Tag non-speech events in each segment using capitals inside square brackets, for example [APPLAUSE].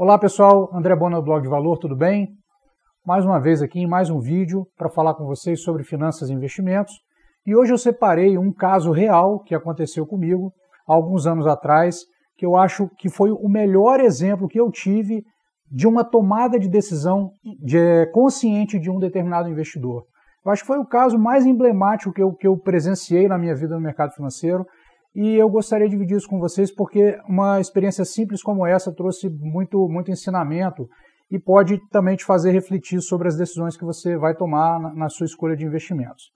Olá pessoal, André Bona do Blog de Valor, tudo bem? Mais uma vez aqui em mais um vídeo para falar com vocês sobre finanças e investimentos. E hoje eu separei um caso real que aconteceu comigo há alguns anos atrás, que eu acho que foi o melhor exemplo que eu tive de uma tomada de decisão de, é, consciente de um determinado investidor. Eu acho que foi o caso mais emblemático que eu, que eu presenciei na minha vida no mercado financeiro, e eu gostaria de dividir isso com vocês porque uma experiência simples como essa trouxe muito, muito ensinamento e pode também te fazer refletir sobre as decisões que você vai tomar na, sua escolha de investimentos.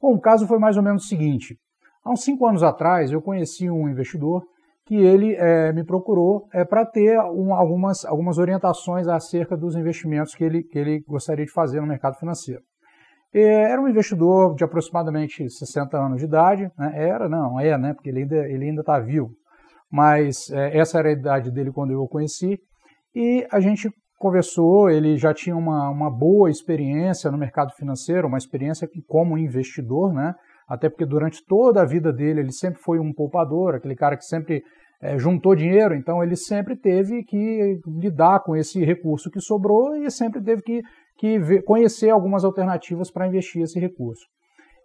Bom, o caso foi mais ou menos o seguinte. Há uns cinco anos atrás, eu conheci um investidor que ele é, me procurou é, eh, para ter um, algumas, algumas orientações acerca dos investimentos que ele, que ele gostaria de fazer no mercado financeiro. É, era um investidor de aproximadamente 60 anos de idade, né? era, não, é, né? porque ele ainda está ele ainda tá vivo, mas é, essa era a idade dele quando eu o conheci, e a gente conversou, ele já tinha uma, uma boa experiência no mercado financeiro, uma experiência como investidor, né? até porque durante toda a vida dele ele sempre foi um poupador, aquele cara que sempre é, juntou dinheiro, então ele sempre teve que lidar com esse recurso que sobrou e sempre teve que que ver, conhecer algumas alternativas para investir esse recurso.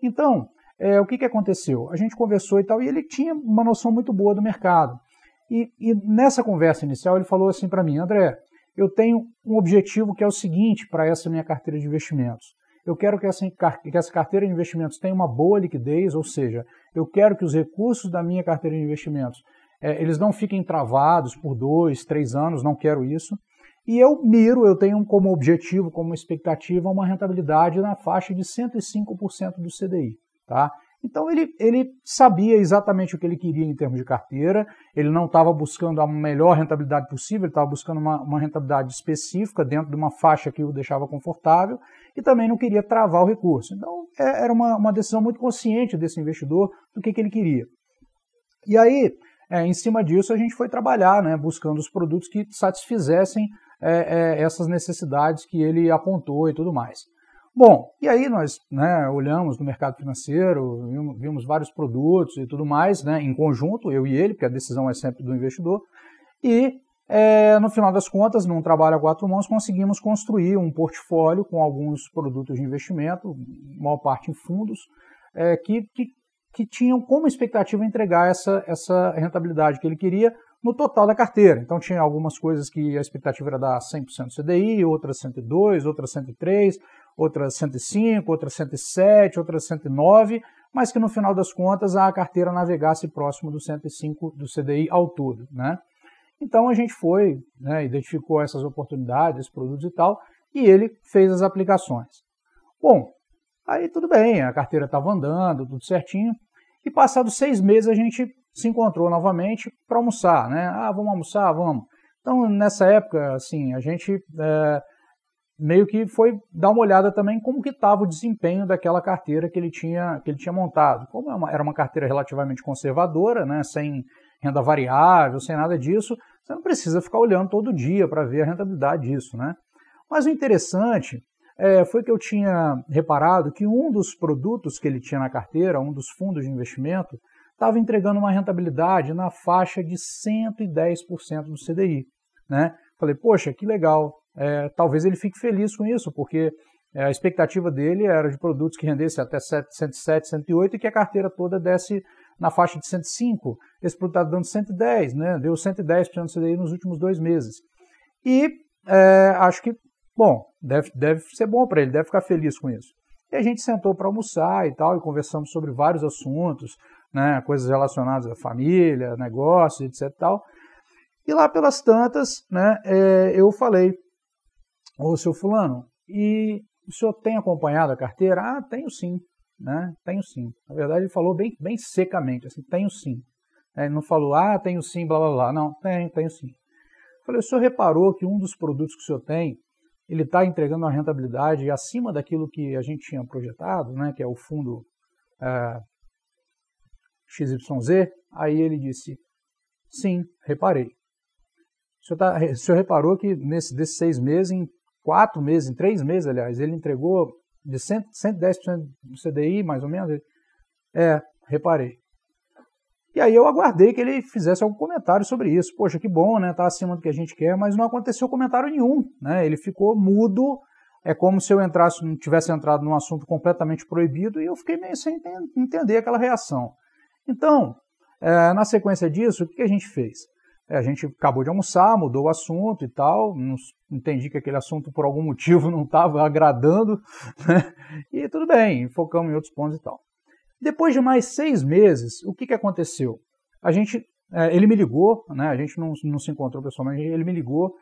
Então, é, o que, que aconteceu? A gente conversou e tal, e ele tinha uma noção muito boa do mercado. E, e nessa conversa inicial ele falou assim para mim, André, eu tenho um objetivo que é o seguinte para essa minha carteira de investimentos. Eu quero que essa, que essa carteira de investimentos tenha uma boa liquidez, ou seja, eu quero que os recursos da minha carteira de investimentos é, eles não fiquem travados por dois, três anos, não quero isso. E eu miro, eu tenho como objetivo, como expectativa, uma rentabilidade na faixa de 105% do CDI. Tá? Então ele, ele sabia exatamente o que ele queria em termos de carteira, ele não estava buscando a melhor rentabilidade possível, ele estava buscando uma, uma rentabilidade específica dentro de uma faixa que o deixava confortável e também não queria travar o recurso. Então é, era uma, uma decisão muito consciente desse investidor do que, que ele queria. E aí é, em cima disso a gente foi trabalhar, né, buscando os produtos que satisfizessem é, é, essas necessidades que ele apontou e tudo mais. Bom, e aí nós né, olhamos no mercado financeiro, vimos vários produtos e tudo mais, né, em conjunto, eu e ele, porque a decisão é sempre do investidor, e é, no final das contas, num trabalho a quatro mãos, conseguimos construir um portfólio com alguns produtos de investimento, maior parte em fundos, é, que, que, que tinham como expectativa entregar essa, essa rentabilidade que ele queria no total da carteira. Então tinha algumas coisas que a expectativa era dar 100% CDI, outras 102, outras 103, outras 105, outras 107, outras 109, mas que no final das contas a carteira navegasse próximo do 105 do CDI ao todo, né? Então a gente foi, né, identificou essas oportunidades, esses produtos e tal, e ele fez as aplicações. Bom, Aí tudo bem, a carteira estava andando, tudo certinho. E passados seis meses a gente se encontrou novamente para almoçar, né? Ah, vamos almoçar, vamos. Então nessa época, assim, a gente é, meio que foi dar uma olhada também como que estava o desempenho daquela carteira que ele tinha que ele tinha montado. Como é era uma carteira relativamente conservadora, né? Sem renda variável, sem nada disso, você não precisa ficar olhando todo dia para ver a rentabilidade disso, né? Mas o interessante é, foi que eu tinha reparado que um dos produtos que ele tinha na carteira, um dos fundos de investimento, estava entregando uma rentabilidade na faixa de 110% do CDI. Né? Falei, poxa, que legal, é, talvez ele fique feliz com isso, porque é, a expectativa dele era de produtos que rendessem até 107, 108 e que a carteira toda desse na faixa de 105. Esse produto está dando 110, né? deu 110% do CDI nos últimos dois meses. E é, acho que Bom, deve, deve ser bom para ele, deve ficar feliz com isso. E a gente sentou para almoçar e tal, e conversamos sobre vários assuntos, né, coisas relacionadas à família, negócios, etc. Tal. E lá pelas tantas, né, é, eu falei, ô seu fulano, e o senhor tem acompanhado a carteira? Ah, tenho sim, né, tenho sim. Na verdade ele falou bem, bem secamente, assim, tenho sim. Ele não falou, ah, tenho sim, blá blá blá, não, tenho, tenho sim. Eu falei, o senhor reparou que um dos produtos que o senhor tem ele está entregando uma rentabilidade acima daquilo que a gente tinha projetado, né, que é o fundo é, XYZ. Aí ele disse, sim, reparei. O senhor, tá, o senhor reparou que nesse, desses seis meses, em quatro meses, em três meses, aliás, ele entregou de 100, 110% do CDI, mais ou menos? é, reparei. E aí eu aguardei que ele fizesse algum comentário sobre isso. Poxa, que bom, né? Tá acima do que a gente quer, mas não aconteceu comentário nenhum, né? Ele ficou mudo. É como se eu entrasse, tivesse entrado num assunto completamente proibido e eu fiquei meio sem entender aquela reação. Então, é, na sequência disso, o que a gente fez? É, a gente acabou de almoçar, mudou o assunto e tal, entendi que aquele assunto por algum motivo [LAUGHS] não estava agradando, né? e tudo bem, focamos em outros pontos e tal. Depois de mais seis meses, o que, que aconteceu? A gente, é, ele me ligou, né, a gente não, não se encontrou pessoalmente, ele me ligou,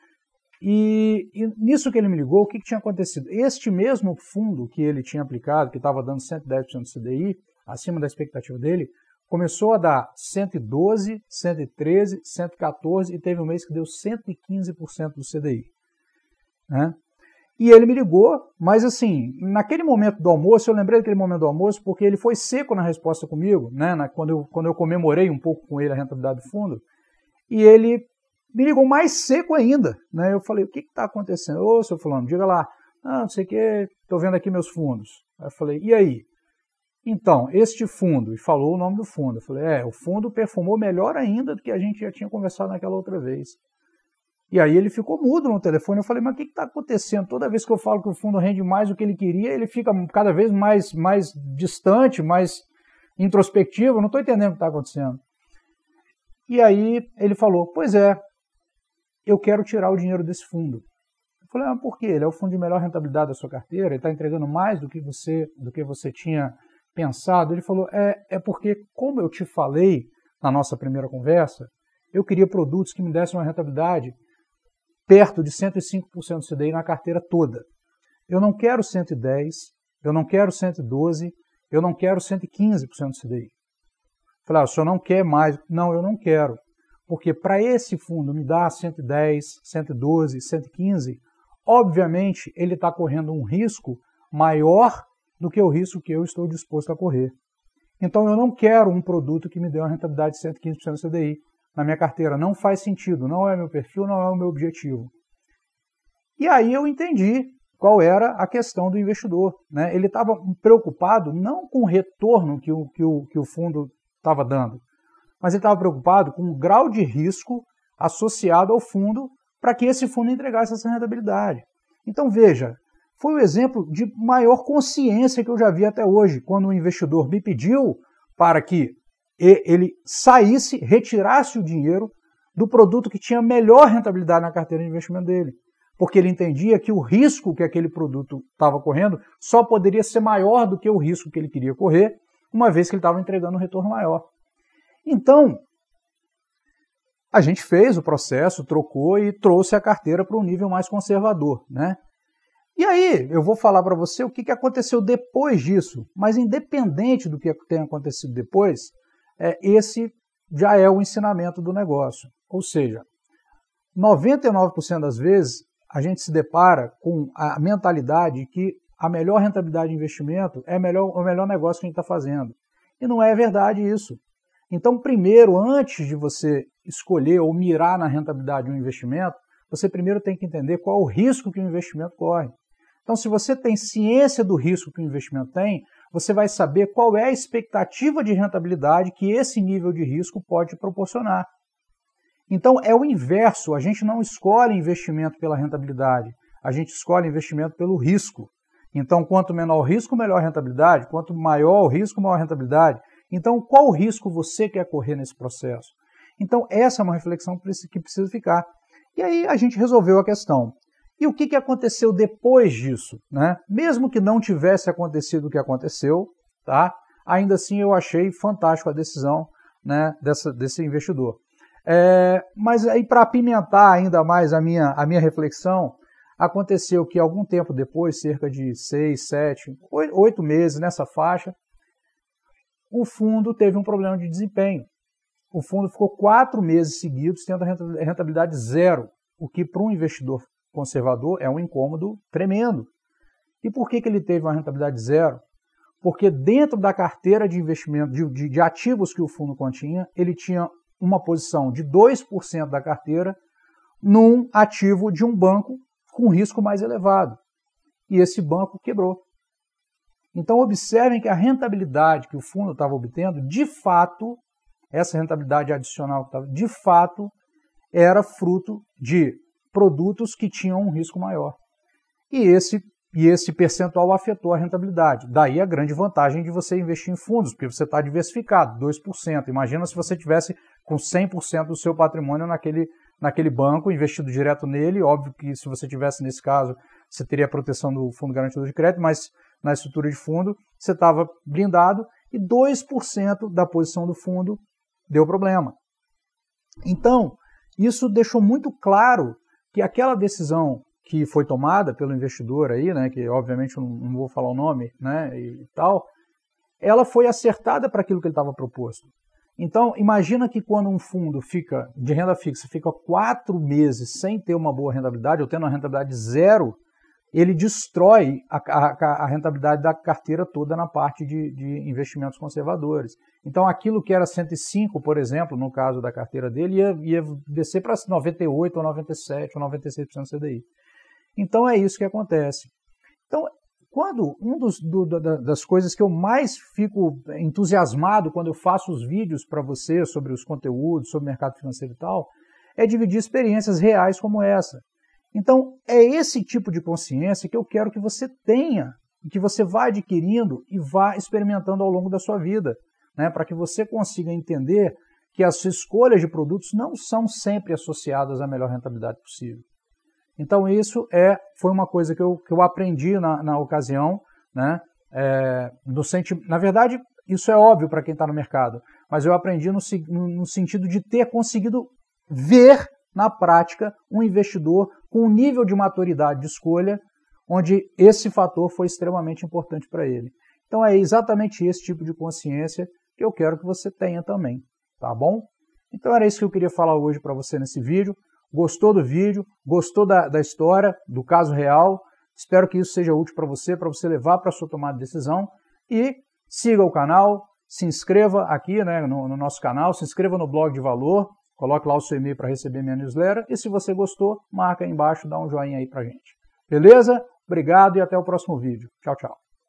e, e nisso que ele me ligou, o que, que tinha acontecido? Este mesmo fundo que ele tinha aplicado, que estava dando 110% do CDI, acima da expectativa dele, começou a dar 112, 113, 114 e teve um mês que deu 115% do CDI. Né? E ele me ligou, mas assim, naquele momento do almoço, eu lembrei daquele momento do almoço porque ele foi seco na resposta comigo, né, na, quando, eu, quando eu comemorei um pouco com ele a rentabilidade do fundo, e ele me ligou mais seco ainda. Né? Eu falei, o que está acontecendo? Ô, seu fulano, diga lá. Ah, não sei o que, estou vendo aqui meus fundos. Aí eu falei, e aí? Então, este fundo, e falou o nome do fundo. Eu falei, é, o fundo perfumou melhor ainda do que a gente já tinha conversado naquela outra vez. E aí ele ficou mudo no telefone. Eu falei, mas o que está acontecendo? Toda vez que eu falo que o fundo rende mais do que ele queria, ele fica cada vez mais, mais distante, mais introspectivo. Eu não estou entendendo o que está acontecendo. E aí ele falou, pois é, eu quero tirar o dinheiro desse fundo. Eu falei, mas ah, por quê? Ele é o fundo de melhor rentabilidade da sua carteira, ele está entregando mais do que você do que você tinha pensado. Ele falou, é, é porque, como eu te falei na nossa primeira conversa, eu queria produtos que me dessem uma rentabilidade perto de 105% de CDI na carteira toda. Eu não quero 110, eu não quero 112, eu não quero 115% de CDI. Falei, ah, o senhor não quer mais? Não, eu não quero. Porque para esse fundo me dar 110, 112, 115, obviamente ele está correndo um risco maior do que o risco que eu estou disposto a correr. Então eu não quero um produto que me dê uma rentabilidade de 115% do CDI na minha carteira. Não faz sentido, não é meu perfil, não é o meu objetivo. E aí eu entendi qual era a questão do investidor. Né? Ele estava preocupado não com o retorno que o, que o, que o fundo estava dando, mas ele estava preocupado com o grau de risco associado ao fundo para que esse fundo entregasse essa rentabilidade. Então veja, foi o exemplo de maior consciência que eu já vi até hoje, quando o investidor me pediu para que ele saísse, retirasse o dinheiro do produto que tinha melhor rentabilidade na carteira de investimento dele. Porque ele entendia que o risco que aquele produto estava correndo só poderia ser maior do que o risco que ele queria correr, uma vez que ele estava entregando um retorno maior. Então, a gente fez o processo, trocou e trouxe a carteira para um nível mais conservador, né? E aí, eu vou falar para você o que aconteceu depois disso, mas independente do que tenha acontecido depois, é, esse já é o ensinamento do negócio. Ou seja, 99% das vezes a gente se depara com a mentalidade que a melhor rentabilidade de investimento é melhor, o melhor negócio que a gente está fazendo. E não é verdade isso. Então, primeiro, antes de você escolher ou mirar na rentabilidade de um investimento, você primeiro tem que entender qual é o risco que o investimento corre. Então, se você tem ciência do risco que o investimento tem, você vai saber qual é a expectativa de rentabilidade que esse nível de risco pode proporcionar. Então é o inverso, a gente não escolhe investimento pela rentabilidade, a gente escolhe investimento pelo risco. Então, quanto menor o risco, melhor a rentabilidade, quanto maior o risco, maior a rentabilidade. Então, qual risco você quer correr nesse processo? Então, essa é uma reflexão que precisa ficar. E aí a gente resolveu a questão. E o que, que aconteceu depois disso? Né? Mesmo que não tivesse acontecido o que aconteceu, tá? ainda assim eu achei fantástico a decisão né, dessa, desse investidor. É, mas aí, para apimentar ainda mais a minha, a minha reflexão, aconteceu que algum tempo depois, cerca de seis, sete, oito meses nessa faixa, o fundo teve um problema de desempenho. O fundo ficou quatro meses seguidos tendo rentabilidade zero, o que para um investidor conservador é um incômodo tremendo. E por que, que ele teve uma rentabilidade zero? Porque dentro da carteira de investimento, de, de, de ativos que o fundo continha, ele tinha uma posição de 2% da carteira num ativo de um banco com risco mais elevado. E esse banco quebrou. Então, observem que a rentabilidade que o fundo estava obtendo, de fato, essa rentabilidade adicional que estava, de fato, era fruto de produtos que tinham um risco maior. E esse, e esse percentual afetou a rentabilidade. Daí a grande vantagem de você investir em fundos, porque você está diversificado, 2%. Imagina se você tivesse com 100% do seu patrimônio naquele, naquele banco, investido direto nele. Óbvio que se você tivesse, nesse caso, você teria a proteção do Fundo Garantidor de Crédito, mas na estrutura de fundo você estava blindado e 2% da posição do fundo deu problema. Então, isso deixou muito claro que aquela decisão que foi tomada pelo investidor aí, né, que obviamente não vou falar o nome, né, e tal, ela foi acertada para aquilo que ele estava proposto. Então, imagina que quando um fundo fica de renda fixa, fica quatro meses sem ter uma boa rentabilidade, ou tendo uma rentabilidade zero, ele destrói a, a, a, rentabilidade da carteira toda na parte de, de, investimentos conservadores. Então, aquilo que era 105, por exemplo, no caso da carteira dele, ia, ia descer para 98 ou 97 ou 96% do CDI. Então, é isso que acontece. Então, quando uma do, das coisas que eu mais fico entusiasmado quando eu faço os vídeos para você sobre os conteúdos, sobre mercado financeiro e tal, é dividir experiências reais como essa. Então, é esse tipo de consciência que eu quero que você tenha, que você vá adquirindo e vá experimentando ao longo da sua vida, né? para que você consiga entender que as escolhas de produtos não são sempre associadas à melhor rentabilidade possível. Então, isso é, foi uma coisa que eu, que eu aprendi na, na ocasião, né? É, no senti na verdade, isso é óbvio para quem está no mercado, mas eu aprendi no, no sentido de ter conseguido ver na prática, um investidor com um nível de maturidade de escolha, onde esse fator foi extremamente importante para ele. Então é exatamente esse tipo de consciência que eu quero que você tenha também, tá bom? Então era isso que eu queria falar hoje para você nesse vídeo. Gostou do vídeo? Gostou da, da história, do caso real? Espero que isso seja útil para você, para você levar para sua tomada de decisão. E siga o canal, se inscreva aqui né, no, no nosso canal, se inscreva no blog de valor Coloque lá o seu e-mail para receber minha newsletter. E se você gostou, marca aí embaixo, dá um joinha aí para gente. Beleza? Obrigado e até o próximo vídeo. Tchau, tchau.